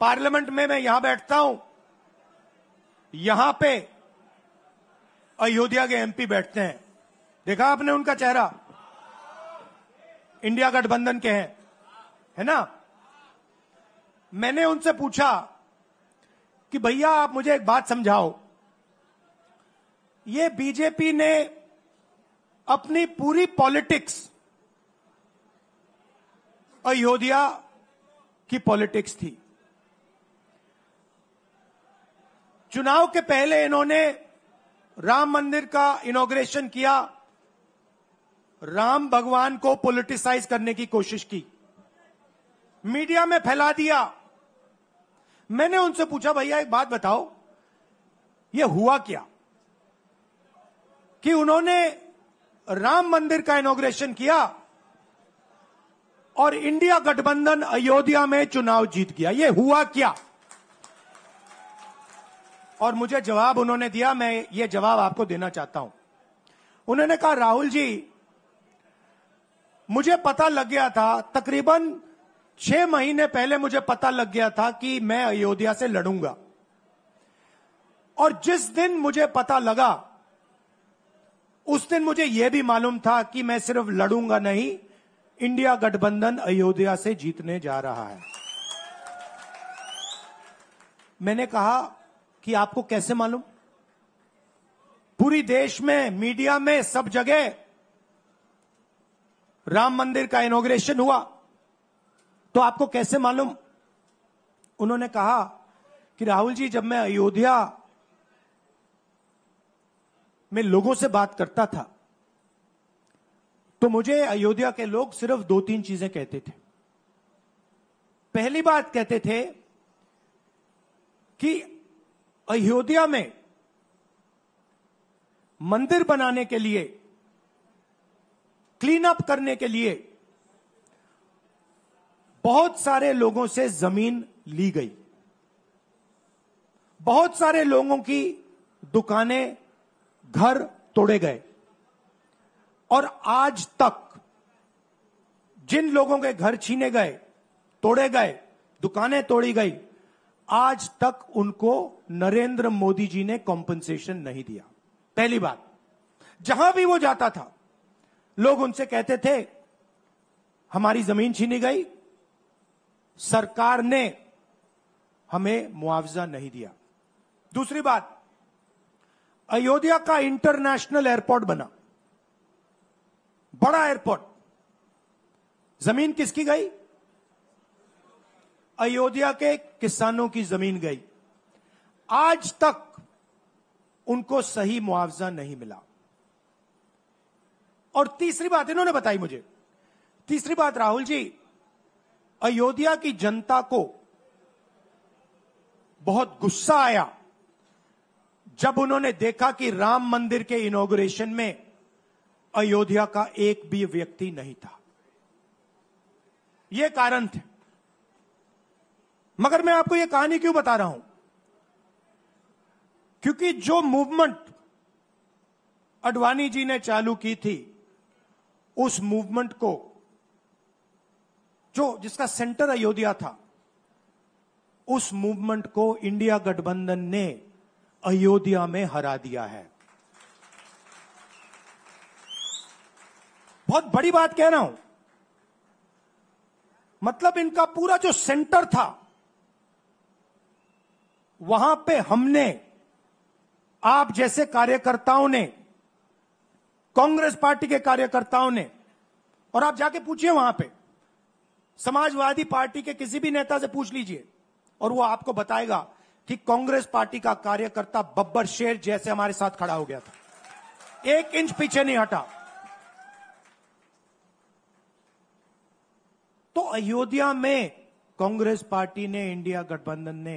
parliament में मैं यहां बैठता हूं यहां पे अयोध्या के एमपी बैठते हैं देखा आपने उनका चेहरा इंडिया गठबंधन के हैं है ना मैंने उनसे पूछा कि भैया आप मुझे एक बात समझाओ ये बीजेपी ने अपनी पूरी पॉलिटिक्स अयोध्या की पॉलिटिक्स थी चुनाव के पहले इन्होंने राम मंदिर का इनोग्रेशन किया राम भगवान को पोलिटिसाइज करने की कोशिश की मीडिया में फैला दिया मैंने उनसे पूछा भैया एक बात बताओ ये हुआ क्या कि उन्होंने राम मंदिर का इनोग्रेशन किया और इंडिया गठबंधन अयोध्या में चुनाव जीत गया ये हुआ क्या और मुझे जवाब उन्होंने दिया मैं ये जवाब आपको देना चाहता हूं उन्होंने कहा राहुल जी मुझे पता लग गया था तकरीबन छह महीने पहले मुझे पता लग गया था कि मैं अयोध्या से लड़ूंगा और जिस दिन मुझे पता लगा उस दिन मुझे यह भी मालूम था कि मैं सिर्फ लड़ूंगा नहीं इंडिया गठबंधन अयोध्या से जीतने जा रहा है मैंने कहा कि आपको कैसे मालूम पूरी देश में मीडिया में सब जगह राम मंदिर का इनोग्रेशन हुआ तो आपको कैसे मालूम उन्होंने कहा कि राहुल जी जब मैं अयोध्या में लोगों से बात करता था तो मुझे अयोध्या के लोग सिर्फ दो तीन चीजें कहते थे पहली बात कहते थे कि अयोध्या में मंदिर बनाने के लिए क्लीन अप करने के लिए बहुत सारे लोगों से जमीन ली गई बहुत सारे लोगों की दुकानें घर तोड़े गए और आज तक जिन लोगों के घर छीने गए तोड़े गए दुकानें तोड़ी गई आज तक उनको नरेंद्र मोदी जी ने कॉम्पनसेशन नहीं दिया पहली बात जहां भी वो जाता था लोग उनसे कहते थे हमारी जमीन छीनी गई सरकार ने हमें मुआवजा नहीं दिया दूसरी बात अयोध्या का इंटरनेशनल एयरपोर्ट बना बड़ा एयरपोर्ट जमीन किसकी गई अयोध्या के किसानों की जमीन गई आज तक उनको सही मुआवजा नहीं मिला और तीसरी बात इन्होंने बताई मुझे तीसरी बात राहुल जी अयोध्या की जनता को बहुत गुस्सा आया जब उन्होंने देखा कि राम मंदिर के इनोग्रेशन में अयोध्या का एक भी व्यक्ति नहीं था यह कारण थे मगर मैं आपको यह कहानी क्यों बता रहा हूं क्योंकि जो मूवमेंट अडवाणी जी ने चालू की थी उस मूवमेंट को जो जिसका सेंटर अयोध्या था उस मूवमेंट को इंडिया गठबंधन ने अयोध्या में हरा दिया है बहुत बड़ी बात कह रहा हूं मतलब इनका पूरा जो सेंटर था वहां पे हमने आप जैसे कार्यकर्ताओं ने कांग्रेस पार्टी के कार्यकर्ताओं ने और आप जाके पूछिए वहां पे समाजवादी पार्टी के किसी भी नेता से पूछ लीजिए और वो आपको बताएगा कि कांग्रेस पार्टी का कार्यकर्ता बब्बर शेर जैसे हमारे साथ खड़ा हो गया था एक इंच पीछे नहीं हटा तो अयोध्या में कांग्रेस पार्टी ने इंडिया गठबंधन ने